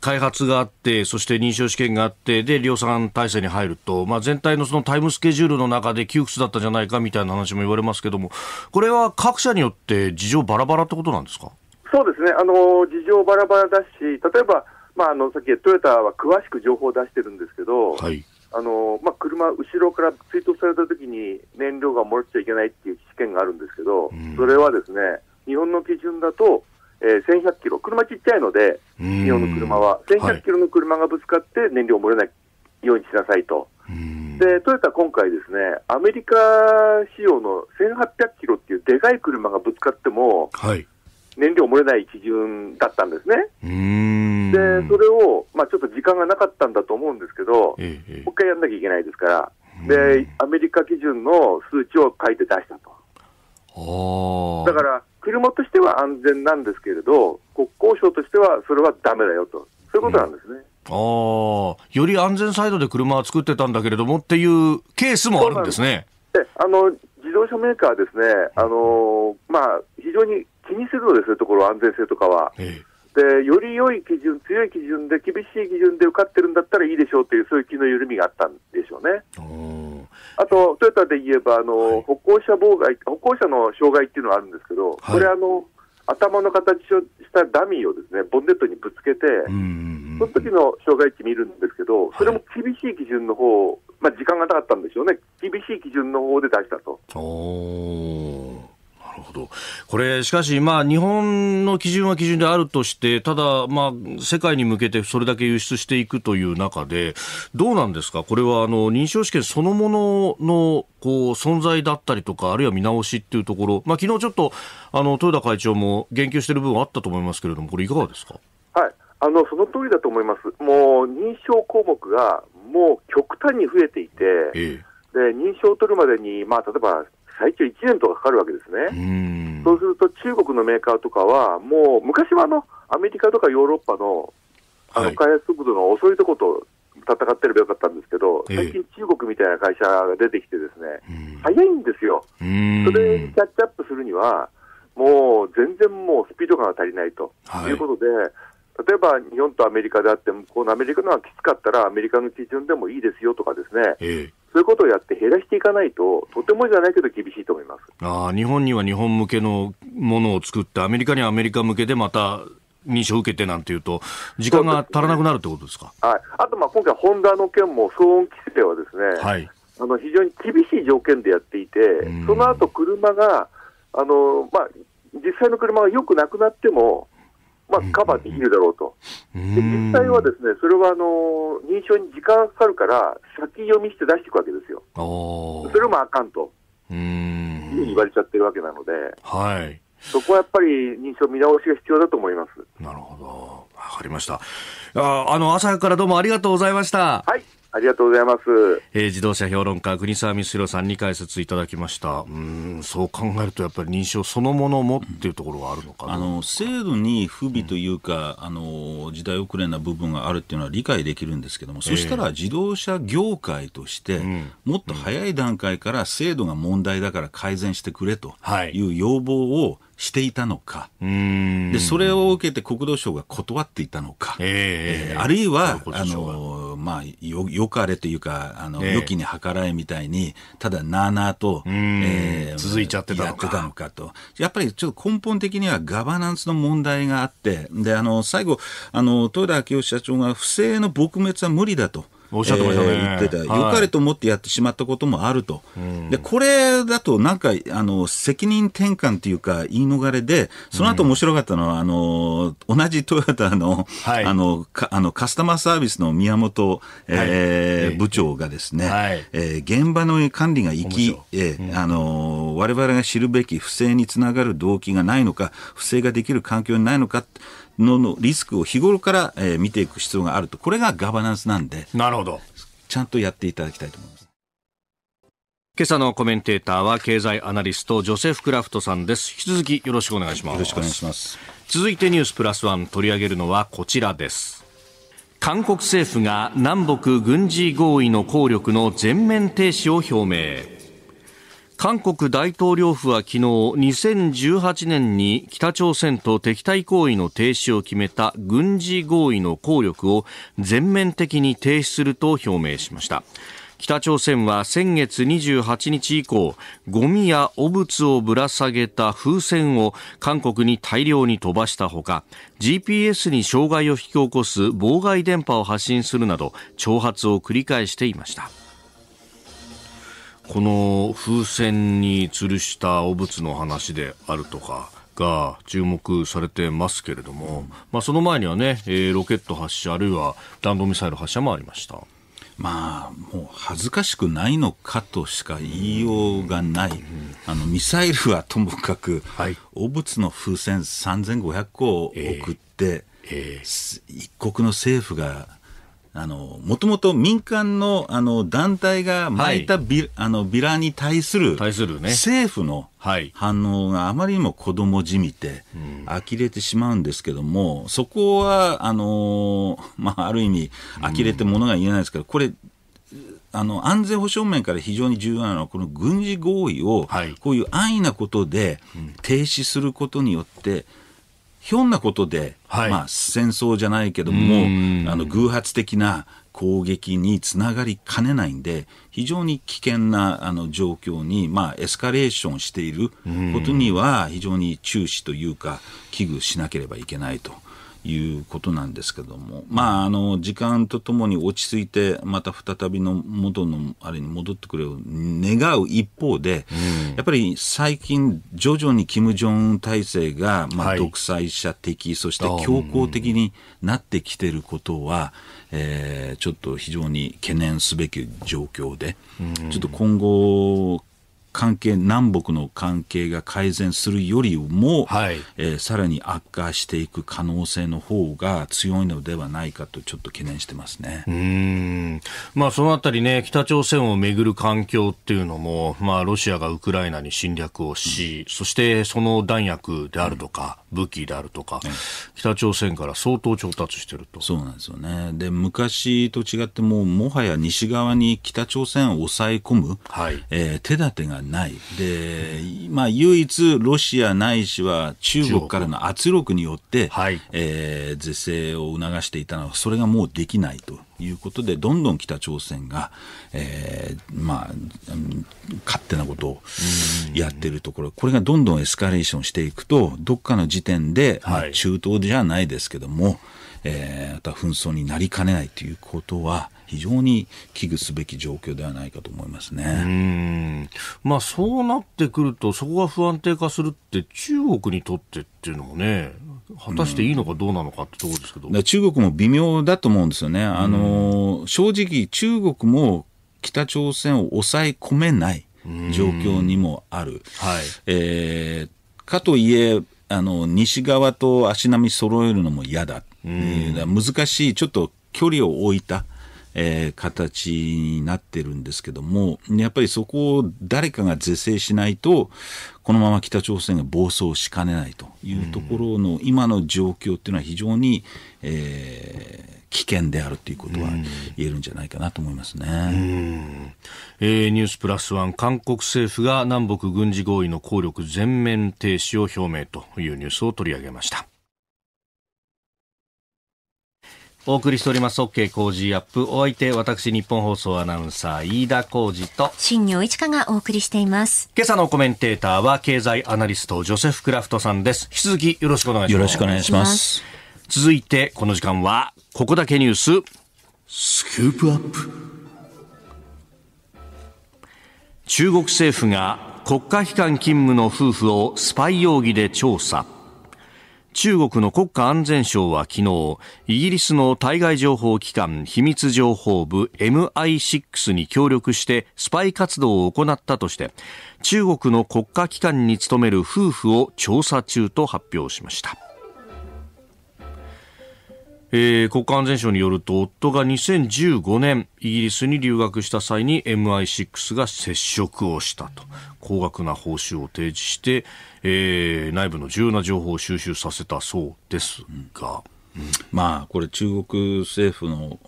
開発があって、そして認証試験があって、で、量産体制に入ると、まあ、全体のそのタイムスケジュールの中で窮屈だったじゃないかみたいな話も言われますけども、これは各社によって事情バラバラってことなんですかそうですね、あの事情バラバラだし、例えば、まあ、あのさっきトヨタは詳しく情報を出してるんですけど、はいあのまあ、車、後ろから追突されたときに燃料が漏れちゃいけないっていう試験があるんですけど、うん、それはですね、日本の基準だと、えー、1100キロ、車ちっちゃいので、日本の車は、1100キロの車がぶつかって燃料漏れないようにしなさいと。で、トヨタ今回ですね、アメリカ仕様の1800キロっていうでかい車がぶつかっても、はい、燃料漏れない基準だったんですね。で、それを、まあちょっと時間がなかったんだと思うんですけど、ええ、もう一回やんなきゃいけないですから、で、アメリカ基準の数値を書いて出したと。だから、車としては安全なんですけれど、国交省としてはそれはだめだよと、そういうことなんですね。うん、あより安全サイドで車は作ってたんだけれどもっていうケースもあるんですね。であの自動車メーカーですね、あのまあ、非常に気にせずですね、ところ、安全性とかは。ええでより良い基準、強い基準で、厳しい基準で受かってるんだったらいいでしょうという、そういう気の緩みがあったんでしょうね。あと、トヨタで言えばあの、はい、歩行者妨害、歩行者の障害っていうのがあるんですけど、はい、これあの、頭の形をしたダミーをですねボンネットにぶつけて、その時の障害値見るんですけど、それも厳しい基準の方、はい、まあ時間がなかったんでしょうね、厳しい基準の方で出したと。るほど。これ、しかし、まあ、日本の基準は基準であるとして、ただ、まあ、世界に向けてそれだけ輸出していくという中で、どうなんですかこれは、あの、認証試験そのものの、こう、存在だったりとか、あるいは見直しっていうところ、まあ、昨日ちょっと、あの、豊田会長も言及している部分あったと思いますけれども、これいかがですかはい。あの、その通りだと思います。もう、認証項目が、もう極端に増えていて、ええ、で認証を取るまでに、まあ、例えば最長1年とかかかるわけですね。そうすると中国のメーカーとかは、もう昔はあのアメリカとかヨーロッパのあの開発速度の遅いとこと戦ってればよかったんですけど、最近、中国みたいな会社が出てきて、ですね、えー、早いんですよ、それにキャッチアップするには、もう全然もうスピード感が足りないということで、はい例えば日本とアメリカであって、向こうのアメリカのはきつかったら、アメリカの基準でもいいですよとかですね、そういうことをやって減らしていかないと、とてもじゃないけど厳しいと思いますあ日本には日本向けのものを作って、アメリカにはアメリカ向けでまた認証を受けてなんていうと、時間が足らなくなるってことですか。すね、はい、あとまあ今回、ホンダの件も騒音規制はですね、はい、あの非常に厳しい条件でやっていて、その後車が、あのまあ、実際の車がよくなくなっても、まあ、カバーできるだろうと、で実際はですねそれはあの認証に時間かかるから、先読みして出していくわけですよ、それもあかんとうん。言われちゃってるわけなので、はい、そこはやっぱり認証見直しが必要だと思いますなるほど、わかりましたあ。あの朝からどうもありがとうございました。はいありがとうございます、えー、自動車評論家国沢光弘さんに解説いただきましたうんそう考えるとやっぱり認証そのものもっていうところがあるのかあの制度に不備というか、うん、あの時代遅れな部分があるっていうのは理解できるんですけども、えー、そしたら自動車業界として、うん、もっと早い段階から制度が問題だから改善してくれという要望を、していたのか、でそれを受けて国土省が断っていたのか、えー、えー、あるいは、あのまあ、よよかれというか、あの、良きに計らえみたいに、ただなあなあと、えー、続いちゃってたのかやってたのかと、やっぱりちょっと根本的にはガバナンスの問題があって、であの最後あの、豊田章男社長が不正の撲滅は無理だと。おっしゃってましたね、えー、言ってた、良、はい、かれと思ってやってしまったこともあると、うん、でこれだと、なんかあの責任転換というか、言い逃れで、その後面白かったのは、うん、あの同じトヨタのはい、あのあのカスタマーサービスの宮本、えー、部長がですね、はい、えー、現場の管理が行き、えーうん、あの我々が知るべき不正につながる動機がないのか、不正ができる環境にないのか、ののリスクを日頃から、えー、見ていく必要があると、これがガバナンスなんで、なるほどちゃんとやっていただきたいと思います。今朝のコメンテーターは経済アナリストジョセフ・クラフトさんです。引き続きよろしくお願いします。よろしくお願いします。続いてニュースプラスワン取り上げるのはこちらです。韓国政府が南北軍事合意の効力の全面停止を表明。韓国大統領府は昨日2018年に北朝鮮と敵対行為の停止を決めた軍事合意の効力を全面的に停止すると表明しました北朝鮮は先月28日以降ゴミや汚物をぶら下げた風船を韓国に大量に飛ばしたほか GPS に障害を引き起こす妨害電波を発信するなど挑発を繰り返していましたこの風船に吊るした汚物の話であるとか、が注目されてますけれども、まあ、その前にはね、えー、ロケット発射あるいは弾道ミサイル発射もありました。まあ、もう恥ずかしくないのかとしか言いようがない、あのミサイルはともかく、はい、汚物の風船3500個を送って、えーえー、一国の政府があの、もともと民間の、あの、団体が巻いたビ、はい、あの、ビラに対する、対するね。政府の反応があまりにも子供じみて、呆れてしまうんですけども、そこは、あの、まあ、ある意味、呆れてものが言えないですけど、これ、あの安全保障面から非常に重要なのは、この軍事合意を、こういう安易なことで停止することによって、ひょんなことで、はい、まあ、戦争じゃないけどもあの偶発的な攻撃につながりかねないんで非常に危険なあの状況に、まあ、エスカレーションしていることには非常に注視というか危惧しなければいけないと。いうことなんですけども、まあ、あの時間とともに落ち着いてまた再びの元のあれに戻ってくれを願う一方で、うん、やっぱり最近徐々に金正恩体制が、まあ、独裁者的、はい、そして強硬的になってきてることは、うん、えー、ちょっと非常に懸念すべき状況で、うん、ちょっと今後関係、南北の関係が改善するよりも、はい、えー、さらに悪化していく可能性の方が強いのではないかと、ちょっと懸念してますねうん、まあ、そのあたりね、北朝鮮をめぐる環境っていうのも、まあ、ロシアがウクライナに侵略をし、うん、そしてその弾薬であるとか、うん、武器であるとか、うん、北朝鮮から相当調達してると。そうなんですよねで昔と違ってももはや西側に北朝鮮を抑え込む、はいえー、手立てがない、でまあ、唯一、ロシアないしは中国からの圧力によって、はい、えー、是正を促していたのは、それがもうできないということで、どんどん北朝鮮が、えーまあ、勝手なことをやってるところ、これがどんどんエスカレーションしていくと、どっかの時点で、まあ、中東じゃないですけども、はい、えー、また紛争になりかねないということは、非常に危惧すべき状況ではないかと思いますねまあ、そうなってくると、そこが不安定化するって、中国にとってっていうのもね、果たしていいのかどうなのかってところですけど、うん、中国も微妙だと思うんですよね、あのー、正直、中国も北朝鮮を抑え込めない状況にもある。はいえー、かといえあの西側と足並み揃えるのも嫌だ、うん、難しい、ちょっと距離を置いた、えー、形になってるんですけども、やっぱりそこを誰かが是正しないと、このまま北朝鮮が暴走しかねないというところの今の状況っていうのは非常に、えー、危険であるということは言えるんじゃないかなと思いますね。えー、ニュースプラスワン、韓国政府が南北軍事合意の効力全面停止を表明というニュースを取り上げました。お送りしております OK 工事アップお相手私日本放送アナウンサー飯田浩事と新庄一香がお送りしています今朝のコメンテーターは経済アナリストジョセフ・クラフトさんです引き続きよろしくお願いしますよろしくお願いします続いてこの時間はここだけニューススクープアップ中国政府が国家機関勤務の夫婦をスパイ容疑で調査中国の国家安全省は昨日、イギリスの対外情報機関秘密情報部 MI6 に協力してスパイ活動を行ったとして、中国の国家機関に勤める夫婦を調査中と発表しました。えー、国家安全省によると夫が2015年イギリスに留学した際に MI6 が接触をしたと高額な報酬を提示して、えー、内部の重要な情報を収集させたそうですが、うんうん、まあこれ中国政府の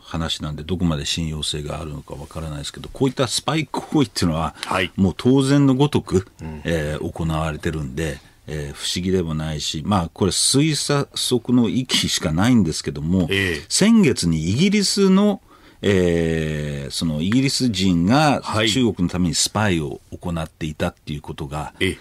話なんでどこまで信用性があるのかわからないですけどこういったスパイ行為っていうのは、はい、もう当然のごとく、うえー、行われてるんで。えー、不思議でもないし、まあ、これ推測の域しかないんですけども、えー、先月にイギリスのえー、そのイギリス人が中国のためにスパイを行っていたっていうことが、え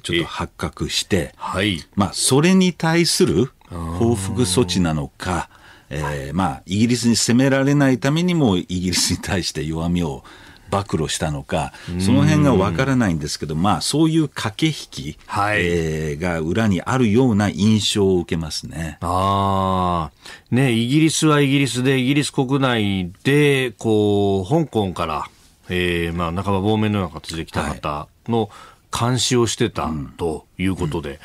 ちょっと発覚して、はいまあ、それに対する報復措置なのか、えーまあ、イギリスに攻められないためにもイギリスに対して弱みを暴露したのか、その辺がわからないんですけど、まあ、そういう駆け引き、はいえー、が裏にあるような印象を受けますね。ああ。ねイギリスはイギリスで、イギリス国内で、こう、香港から、えーまあ、半ば亡命のような形で来た方の、はい監視をしてたということで、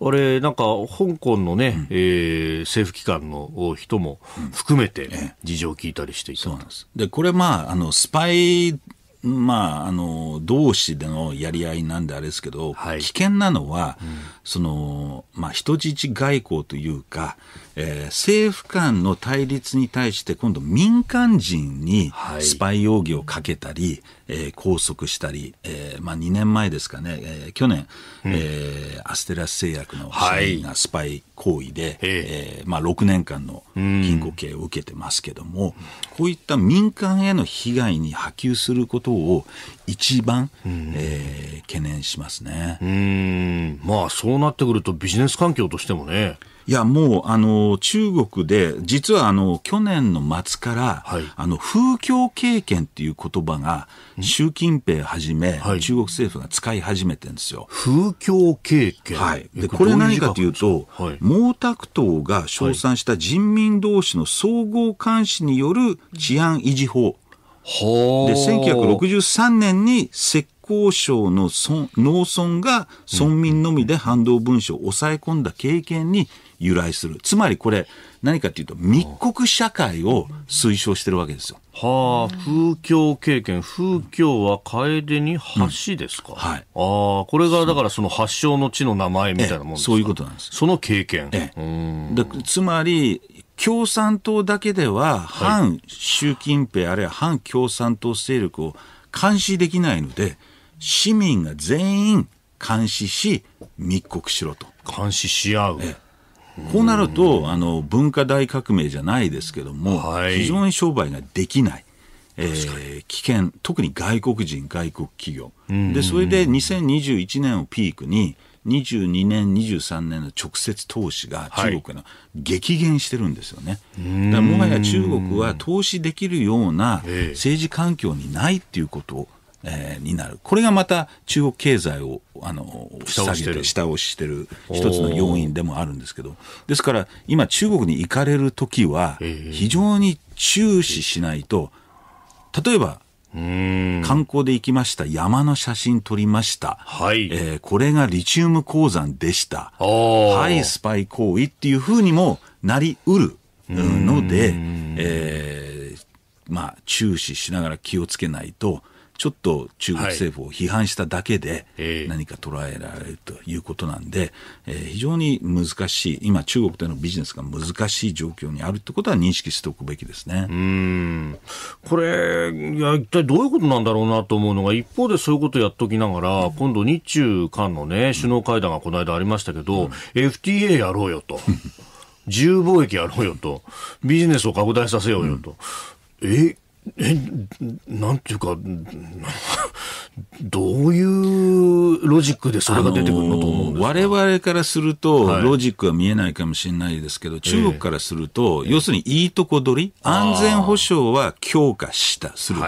うん、あれ、なんか香港のね、うん、えー、政府機関の人も含めて事情を聞いたりしていた、うんえでこれ、まあ、あのスパイまあ、あの同士でのやり合いなんであれですけど、はい、危険なのは、うん、そのまあ、人質外交というか、えー、政府間の対立に対して今度民間人にスパイ容疑をかけたり、はい、えー、拘束したり、えーまあ、2年前ですかね、えー、去年、うん、えー、アステラス製薬の社員がスパイ行為で、はい、えー、まあ、6年間の禁錮刑を受けてますけども、うん、こういった民間への被害に波及することを一番、うん、えー、懸念しますねうんまあそうなってくるとビジネス環境としてもねいや、もう、あの、中国で、実は、あの、去年の末から、はい、あの、風況経験っていう言葉が、習近平はじめ、はい、中国政府が使い始めてるんですよ。風況経験はい。で、これ何かというと、はい、毛沢東が称賛した人民同士の総合監視による治安維持法。で1963年に石交省の農村が村民のみで反動文書を抑え込んだ経験に由来する。つまりこれ、何かというと、密告社会を推奨してるわけですよ。はあ、風況経験、風況は楓に橋ですか、うん、はい。ああ、これがだからその発祥の地の名前みたいなもんですか、ええ、そういうことなんです。その経験。ええ、でつまり、共産党だけでは、反習近平、あるいは反共産党勢力を監視できないので、市民が全員監視し、密告しろと。監視し合う。こうなると、あの、文化大革命じゃないですけども、はい、非常に商売ができない。えー、危険特に外国人、外国企業、でそれで2021年をピークに、22年、23年の直接投資が中国の激減してるんですよね、はい、だからもはや中国は投資できるような政治環境にないっていうことをえー、になるこれがまた中国経済をあの下押してる下押してる一つの要因でもあるんですけどですから今中国に行かれる時は非常に注視しないと例えば観光で行きました山の写真撮りました、はいえー、これがリチウム鉱山でしたはいスパイ行為っていうふうにもなりうるので、えー、まあ、注視しながら気をつけないとちょっと中国政府を批判しただけで、何か捉えられるということなんで、えー、非常に難しい、今、中国でのビジネスが難しい状況にあるってことは認識しておくべきですねうんこれいや、一体どういうことなんだろうなと思うのが、一方でそういうことやっときながら、今度、日中韓の、ね、首脳会談がこの間ありましたけど、うん、FTA やろうよと。自由貿易やろうよと、ビジネスを拡大させようよと、うん、ええなんていうか、どういうロジックでそれが出てくるのと思うんですか、我々からすると、ロジックは見えないかもしれないですけど、中国からすると、えー、要するにいいとこ取り、安全保障は強化した、すると。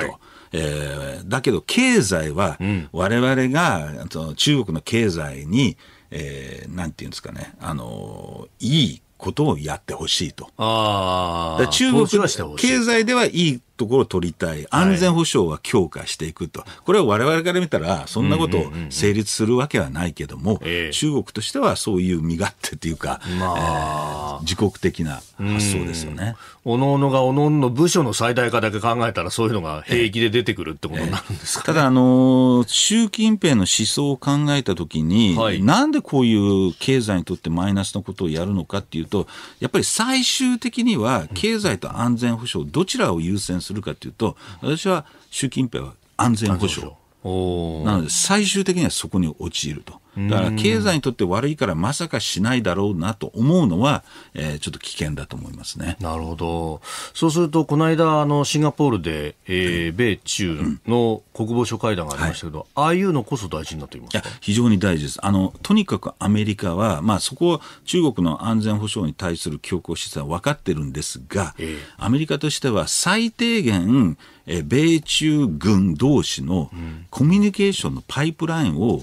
えー、だけど経済は我々が、うん、中国の経済に、えー、なんていうんですかね、あのいいことをやってほしいと。あ中国経済ではいいところを取りたい、安全保障は強化していくと、はい、これは我々から見たら、そんなことを成立するわけはないけども、うんうんうん、中国としてはそういう身勝手というか、まあ、えー、自国的な発想ですよね。おのおのがおのおの部署の最大化だけ考えたら、そういうのが平気で出てくるってことになるんですか、ねえー、ただ、あのー、習近平の思想を考えたときに、はい、なんでこういう経済にとってマイナスのことをやるのかっていうと、やっぱり最終的には経済と安全保障、どちらを優先するかというと、私は習近平は安全保障。なので、最終的にはそこに陥ると。だから経済にとって悪いからまさかしないだろうなと思うのは、えー、ちょっと危険だと思いますね。なるほど。そうすると、この間、あの、シンガポールで、えー、米中の国防相会談がありましたけど、うんはい、ああいうのこそ大事になっていますか非常に大事です。あの、とにかくアメリカは、まあそこは中国の安全保障に対する強硬姿勢は分かってるんですが、えー、アメリカとしては最低限、えー、米中軍同士のコミュニケーションのパイプラインを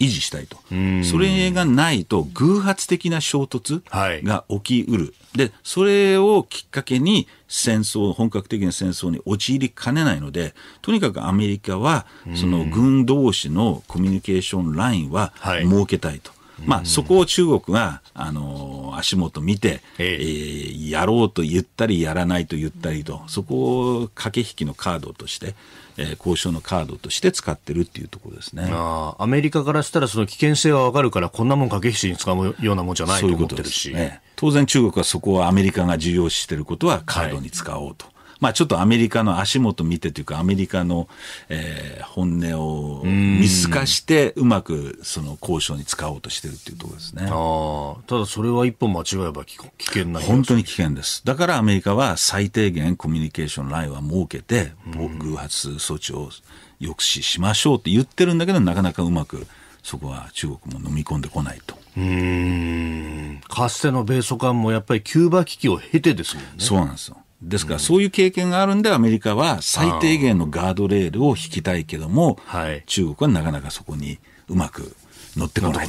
維持したいと、それがないと偶発的な衝突が起きうる、はい、でそれをきっかけに戦争、本格的な戦争に陥りかねないので、とにかくアメリカは、その軍同士のコミュニケーションラインは設けたいと。まあ、そこを中国が、あのー、足元見て、えー、やろうと言ったり、やらないと言ったりと、そこを駆け引きのカードとして、えー、交渉のカードとして使ってるっていうところですねあアメリカからしたら、その危険性は分かるから、こんなもん駆け引きに使うようなもんじゃないと思ってるし。ううね、当然、中国はそこはアメリカが重要視してることはカードに使おうと。はいまあ、ちょっとアメリカの足元見てというか、アメリカの、えー、本音を見透かして、うまくその交渉に使おうとしてるっていうところですね。あただ、それは一歩間違えば危険な本当に危険です。だからアメリカは最低限コミュニケーションラインは設けて、偶発措置を抑止しましょうって言ってるんだけど、なかなかうまく。そこは中国も飲み込んでこないと。うんかつての米ソ間もやっぱりキューバ危機を経てですもんね。そうなんですよ。ですから、そういう経験があるんで、アメリカは最低限のガードレールを引きたいけども、はい、中国はなかなかそこにうまく乗ってこない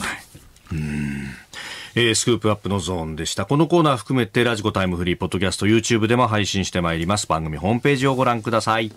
うんえー、スクープアップのゾーンでした。このコーナー含めて、ラジコタイムフリー、ポッドキャスト、YouTube でも配信してまいります。番組ホームページをご覧ください。